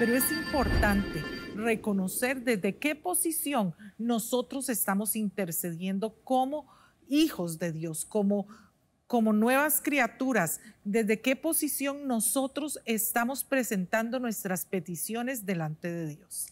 pero es importante reconocer desde qué posición nosotros estamos intercediendo como hijos de Dios, como, como nuevas criaturas, desde qué posición nosotros estamos presentando nuestras peticiones delante de Dios.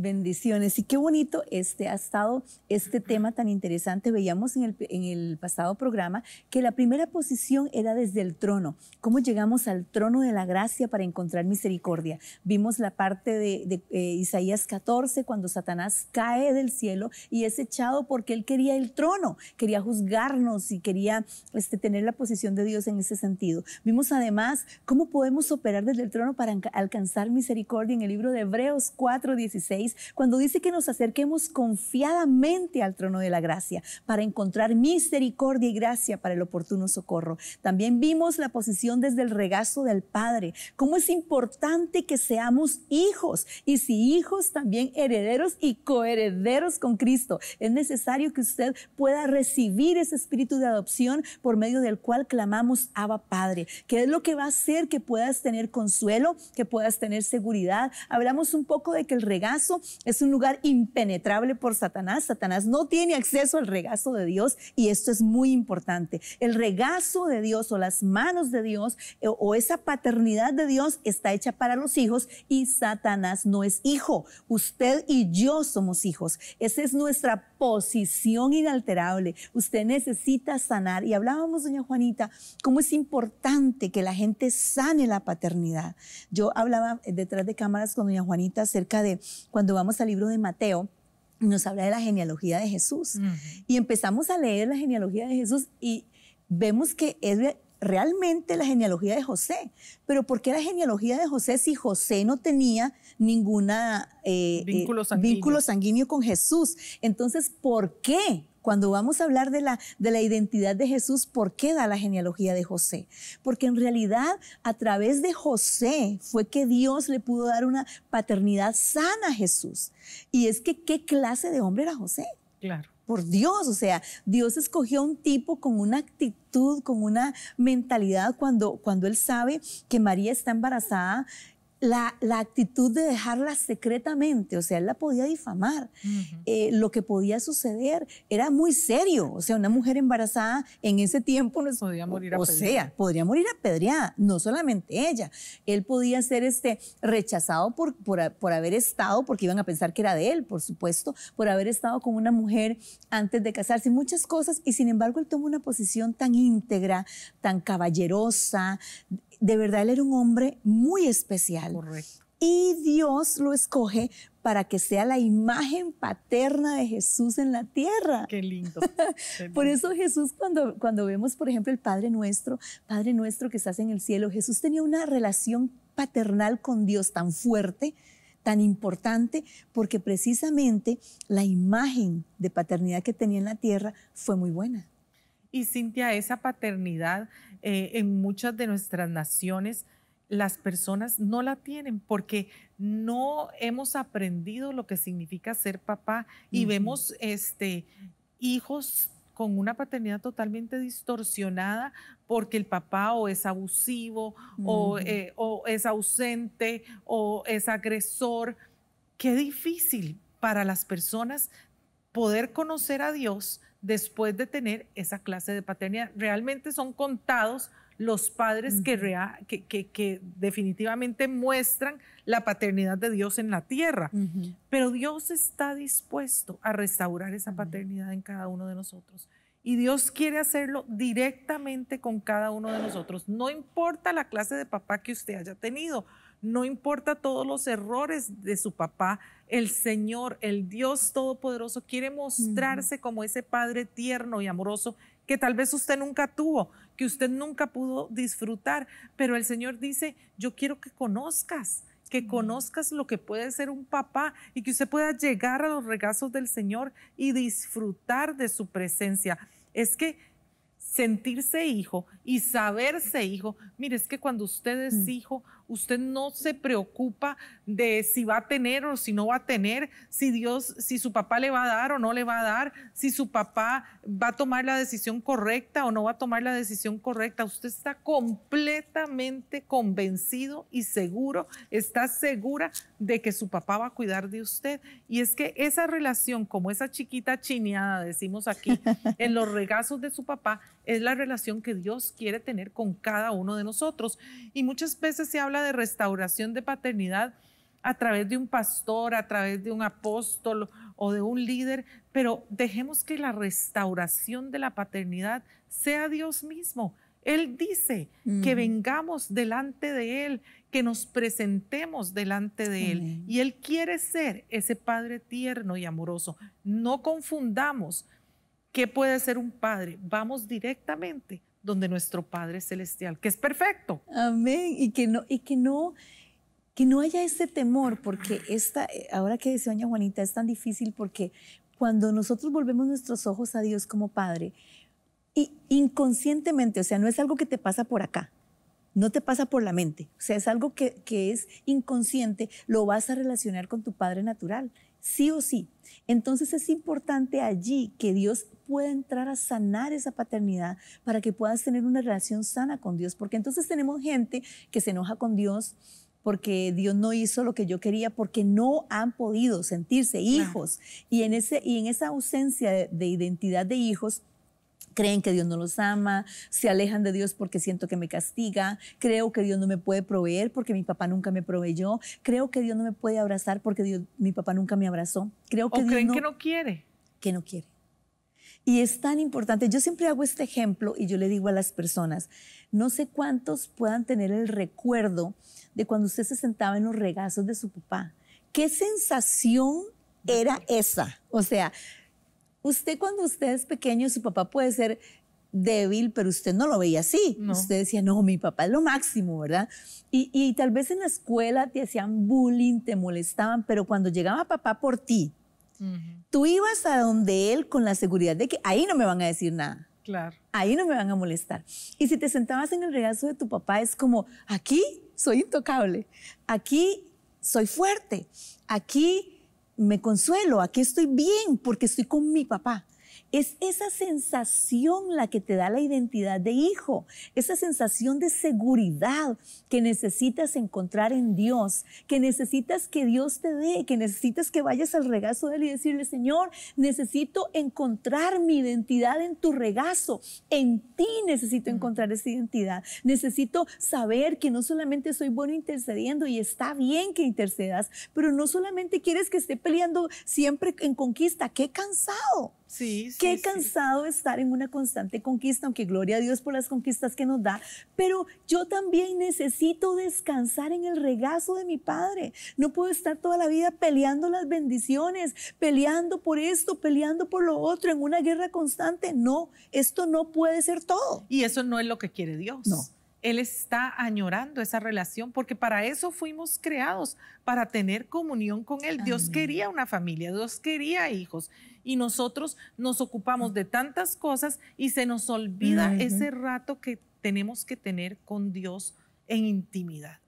Bendiciones. Y qué bonito este ha estado este tema tan interesante. Veíamos en el, pasado programa que la primera posición era desde el trono. ¿Cómo llegamos al trono de la gracia para encontrar misericordia? Vimos la parte de, eh, Isaías 14, cuando Satanás cae del cielo y es echado porque él quería el trono, quería juzgarnos y quería este, tener la posición de Dios en ese sentido. Vimos además cómo podemos operar desde el trono para alcanzar misericordia en el libro de Hebreos 4, 16 cuando dice que nos acerquemos confiadamente al trono de la gracia para encontrar misericordia y gracia para el oportuno socorro. También vimos la posición desde el regazo del Padre, cómo es importante que seamos hijos y si hijos también herederos y coherederos con Cristo. Es necesario que usted pueda recibir ese espíritu de adopción por medio del cual clamamos Abba Padre, que es lo que va a hacer que puedas tener consuelo, que puedas tener seguridad. Hablamos un poco de que el regazo es un lugar impenetrable por Satanás. Satanás no tiene acceso al regazo de Dios y esto es muy importante. El regazo de Dios o las manos de Dios eh, o, esa paternidad de Dios está hecha para los hijos y Satanás no es hijo. Usted y yo somos hijos. Esa es nuestra posición inalterable. Usted necesita sanar. Y hablábamos, doña Juanita, cómo es importante que la gente sane la paternidad. Yo hablaba detrás de cámaras con doña Juanita acerca de cuando vamos al libro de Mateo nos habla de la genealogía de Jesús. Y empezamos a leer la genealogía de Jesús y vemos que es realmente la genealogía de José. Pero ¿por qué la genealogía de José si José no tenía ninguna eh, eh, vínculo, sanguíneo. con Jesús? Entonces, ¿por qué? Cuando vamos a hablar de la, de la identidad de Jesús, ¿por qué da la genealogía de José? Porque en realidad a través de José fue que Dios le pudo dar una paternidad sana a Jesús. Y es que qué clase de hombre era José. Claro por Dios, o sea, Dios escogió a un tipo con una actitud, con una mentalidad cuando, cuando él sabe que María está embarazada la, actitud de dejarla secretamente, o sea, él la podía difamar. Eh, lo que podía suceder era muy serio, o sea, una mujer embarazada en ese tiempo no podía morir o, o sea, podría morir apedreada, no solamente ella. Él podía ser este, rechazado por, por, haber estado, porque iban a pensar que era de él, por supuesto, por haber estado con una mujer antes de casarse, muchas cosas, y sin embargo él tomó una posición tan íntegra, tan caballerosa, de verdad él era un hombre muy especial. Correcto. Y Dios lo escoge para que sea la imagen paterna de Jesús en la tierra. Qué lindo. por eso Jesús, cuando, cuando vemos, por ejemplo, el Padre nuestro, Padre nuestro que estás en el cielo, Jesús tenía una relación paternal con Dios tan fuerte tan importante porque precisamente la imagen de paternidad que tenía en la tierra fue muy buena. Y Cintia, esa paternidad eh, en muchas de nuestras naciones, las personas no la tienen porque no hemos aprendido lo que significa ser papá y vemos este, hijos con una paternidad totalmente distorsionada porque el papá o es abusivo o, eh, o, es ausente o es agresor. Qué difícil para las personas poder conocer a Dios, después de tener esa clase de paternidad. Realmente son contados los padres que, definitivamente muestran la paternidad de Dios en la tierra. Pero Dios está dispuesto a restaurar esa paternidad en cada uno de nosotros. Y Dios quiere hacerlo directamente con cada uno de nosotros. No importa la clase de papá que usted haya tenido, no importa todos los errores de su papá, el Señor, el Dios Todopoderoso, quiere mostrarse como ese Padre tierno y amoroso que tal vez usted nunca tuvo, que usted nunca pudo disfrutar. Pero el Señor dice, yo quiero que conozcas, que conozcas lo que puede ser un papá y que usted pueda llegar a los regazos del Señor y disfrutar de su presencia. Es que sentirse hijo y saberse hijo, mire, es que cuando usted es mm. hijo, usted no se preocupa de si va a tener o si no va a tener, si Dios, si su papá le va a dar o no le va a dar, si su papá va a tomar la decisión correcta o no va a tomar la decisión correcta. Usted está completamente convencido y seguro, está segura de que su papá va a cuidar de usted. Y es que esa relación, como esa chiquita chineada, decimos aquí, en los regazos de su papá, es la relación que Dios quiere tener con cada uno de nosotros. Y muchas veces se habla de restauración de paternidad a través de un pastor, a través de un apóstol o de un líder, pero dejemos que la restauración de la paternidad sea Dios mismo. Él dice que vengamos delante de Él, que nos presentemos delante de Él. Y Él quiere ser ese Padre tierno y amoroso. No confundamos qué puede ser un Padre. Vamos directamente donde nuestro Padre Celestial, que es perfecto. Amén. Y que no, y que no, que no haya ese temor, porque esta, eh, ahora que dice doña Juanita, es tan difícil porque cuando nosotros volvemos nuestros ojos a Dios como Padre, y inconscientemente, o sea, no es algo que te pasa por acá, no te pasa por la mente, o sea, es algo que, que es inconsciente, lo vas a relacionar con tu Padre natural sí o sí. Entonces es importante allí que Dios pueda entrar a sanar esa paternidad para que puedas tener una relación sana con Dios, porque entonces tenemos gente que se enoja con Dios porque Dios no hizo lo que yo quería, porque no han podido sentirse hijos. Y, en ese, y en esa ausencia de identidad de hijos, creen que Dios no los ama, se alejan de Dios porque siento que me castiga, creo que Dios no me puede proveer porque mi papá nunca me proveyó, creo que Dios no me puede abrazar porque Dios, mi papá nunca me abrazó. Creo que o creen que no quiere. Que no quiere. Y es tan importante, yo siempre hago este ejemplo y yo le digo a las personas, no sé cuántos puedan tener el recuerdo de cuando usted se sentaba en los regazos de su papá. ¿Qué sensación era esa? O sea, Usted cuando usted es pequeño, su papá puede ser débil, pero usted no lo veía así. Usted decía, no, mi papá es lo máximo, ¿verdad? Y, y, tal vez en la escuela te hacían bullying, te molestaban, pero cuando llegaba papá por ti, tú ibas a donde él con la seguridad de que ahí no me van a decir nada. Claro. Ahí no me van a molestar. Y si te sentabas en el regazo de tu papá, es como, aquí soy intocable, aquí soy fuerte, aquí me consuelo, aquí estoy bien porque estoy con mi papá. Es esa sensación la que te da la identidad de hijo, esa sensación de seguridad que necesitas encontrar en Dios, que necesitas que Dios te dé, que necesitas que vayas al regazo de Él y decirle, Señor, necesito encontrar mi identidad en tu regazo, en ti necesito mm. encontrar esa identidad, necesito saber que no solamente soy bueno intercediendo y está bien que intercedas, pero no solamente quieres que esté peleando siempre en conquista, qué cansado. Sí, sí. Qué cansado estar en una constante conquista, aunque gloria a Dios por las conquistas que nos da, pero yo también necesito descansar en el regazo de mi Padre. No puedo estar toda la vida peleando las bendiciones, peleando por esto, peleando por lo otro, en una guerra constante. No, esto no puede ser todo. Y eso no es lo que quiere Dios. No. Él está añorando esa relación porque para eso fuimos creados, para tener comunión con Él. Dios quería una familia, Dios quería hijos y nosotros nos ocupamos de tantas cosas y se nos olvida ese rato que tenemos que tener con Dios en intimidad,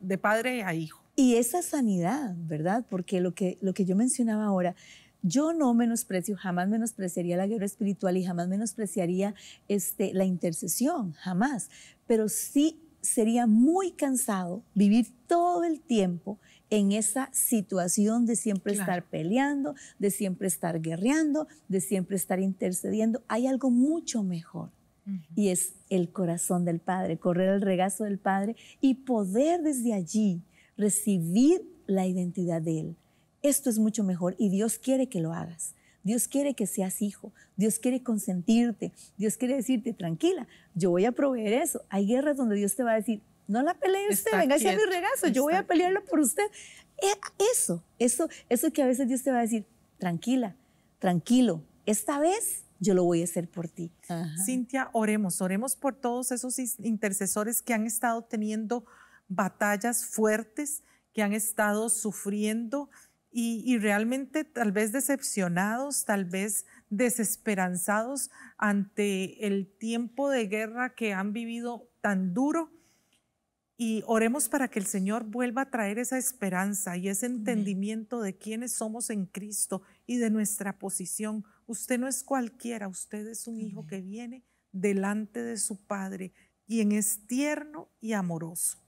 de padre a hijo. Y esa sanidad, ¿verdad? Porque lo que, lo que yo mencionaba ahora, yo no menosprecio, jamás menospreciaría la guerra espiritual y jamás menospreciaría este, la intercesión, jamás. Pero sí sería muy cansado vivir todo el tiempo en esa situación de siempre estar peleando, de siempre estar guerreando, de siempre estar intercediendo. Hay algo mucho mejor. Y es el corazón del Padre, correr al regazo del Padre y poder desde allí recibir la identidad de Él. Esto es mucho mejor y Dios quiere que lo hagas. Dios quiere que seas hijo, Dios quiere consentirte, Dios quiere decirte, tranquila, yo voy a proveer eso. Hay guerras donde Dios te va a decir, no la pelee usted, venga hacia mi regazo, yo voy a pelearlo por usted. Eh, eso, eso, eso que a veces Dios te va a decir, tranquila, tranquilo, esta vez yo lo voy a hacer por ti. Cintia, oremos, oremos por todos esos intercesores que han estado teniendo batallas fuertes, que han estado sufriendo y, realmente tal vez decepcionados, tal vez desesperanzados ante el tiempo de guerra que han vivido tan duro y oremos para que el Señor vuelva a traer esa esperanza y ese entendimiento de quiénes somos en Cristo y de nuestra posición. Usted no es cualquiera, usted es un hijo que viene delante de su Padre, y es tierno y amoroso.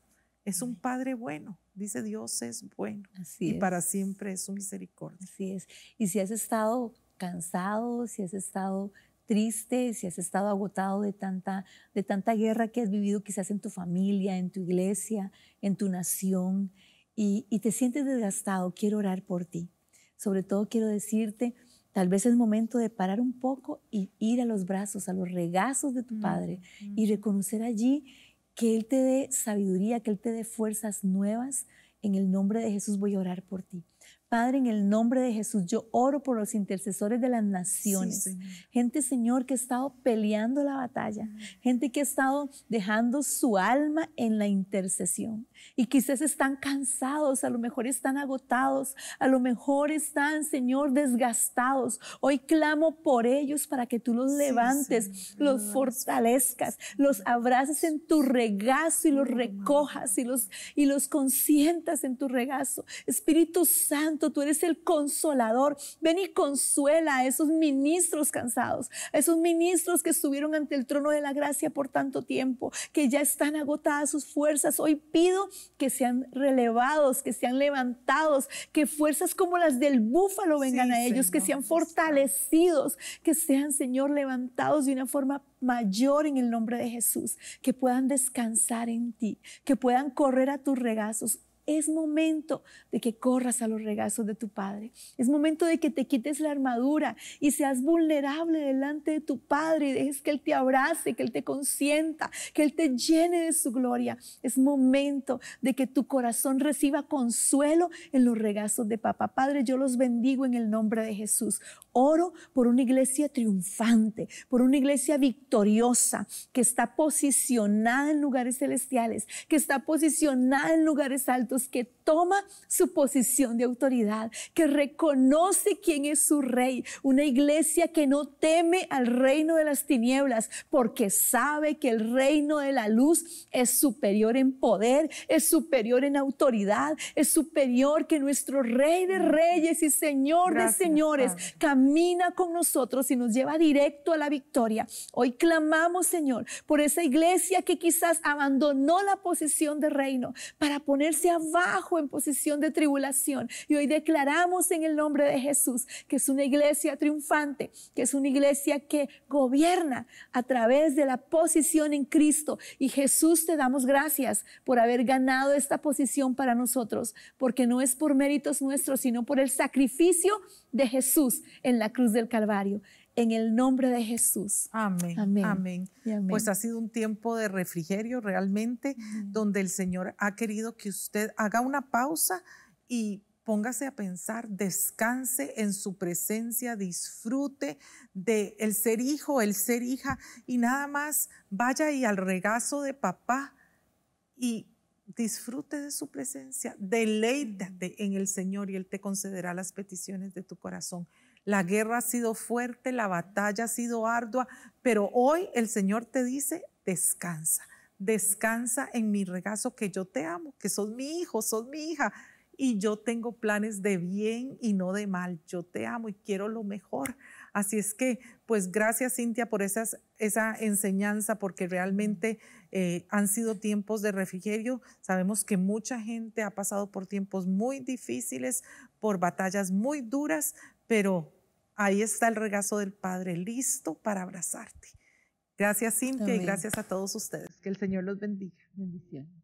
Es un Padre bueno, dice Dios es bueno y para siempre es su misericordia. Así es. Y si has estado cansado, si has estado triste, si has estado agotado de tanta, de tanta guerra que has vivido quizás en tu familia, en tu iglesia, en tu nación, y, te sientes desgastado, quiero orar por ti. Sobre todo quiero decirte, tal vez es momento de parar un poco y ir a los brazos, a los regazos de tu Padre y reconocer allí que Él te dé sabiduría, que Él te dé fuerzas nuevas. En el nombre de Jesús voy a orar por ti. Padre, en el nombre de Jesús, yo oro por los intercesores de las naciones. Gente, Señor, que ha estado peleando la batalla. Gente que ha estado dejando su alma en la intercesión. Y quizás están cansados, a lo mejor están agotados, a lo mejor están, Señor, desgastados. Hoy clamo por ellos para que tú los levantes, los fortalezcas, los abraces en tu regazo y los recojas y los, y los consientas en tu regazo. Espíritu Santo tú eres el consolador. Ven y consuela a esos ministros cansados, a esos ministros que estuvieron ante el trono de la gracia por tanto tiempo, que ya están agotadas sus fuerzas. Hoy pido que sean relevados, que sean levantados, que fuerzas como las del búfalo vengan a ellos, que sean fortalecidos, que sean, Señor, levantados de una forma mayor en el nombre de Jesús, que puedan descansar en ti, que puedan correr a tus regazos. Es momento de que corras a los regazos de tu Padre. Es momento de que te quites la armadura y seas vulnerable delante de tu Padre y dejes que Él te abrace, que Él te consienta, que Él te llene de su gloria. Es momento de que tu corazón reciba consuelo en los regazos de Papá. Padre, yo los bendigo en el nombre de Jesús. Oro por una iglesia triunfante, por una iglesia victoriosa que está posicionada en lugares celestiales, que está posicionada en lugares altos que toma su posición de autoridad, que reconoce quién es su rey, una iglesia que no teme al reino de las tinieblas, porque sabe que el reino de la luz es superior en poder, es superior en autoridad, es superior que nuestro rey de reyes y señor de señores camina con nosotros y nos lleva directo a la victoria. Hoy clamamos, Señor, por esa iglesia que quizás abandonó la posición de reino para ponerse a bajo en posición de tribulación. Y hoy declaramos en el nombre de Jesús que es una iglesia triunfante, que es una iglesia que gobierna a través de la posición en Cristo. Y Jesús te damos gracias por haber ganado esta posición para nosotros, porque no es por méritos nuestros, sino por el sacrificio de Jesús en la cruz del Calvario en el nombre de Jesús. Amén. Amén. Pues ha sido un tiempo de refrigerio realmente, donde el Señor ha querido que usted haga una pausa y póngase a pensar, descanse en su presencia, disfrute de el ser hijo, el ser hija y nada más vaya y al regazo de papá y disfrute de su presencia, deleítate en el Señor y él te concederá las peticiones de tu corazón. La guerra ha sido fuerte, la batalla ha sido ardua, pero hoy el Señor te dice, descansa, descansa en mi regazo que yo te amo, que sos mi hijo, sos mi hija y yo tengo planes de bien y no de mal. Yo te amo y quiero lo mejor. Así es que, pues gracias Cintia por esa enseñanza, porque realmente eh, han sido tiempos de refrigerio. Sabemos que mucha gente ha pasado por tiempos muy difíciles, por batallas muy duras, pero ahí está el regazo del Padre, listo para abrazarte. Gracias Cintia y gracias a todos ustedes. Que el Señor los bendiga. Bendiciones.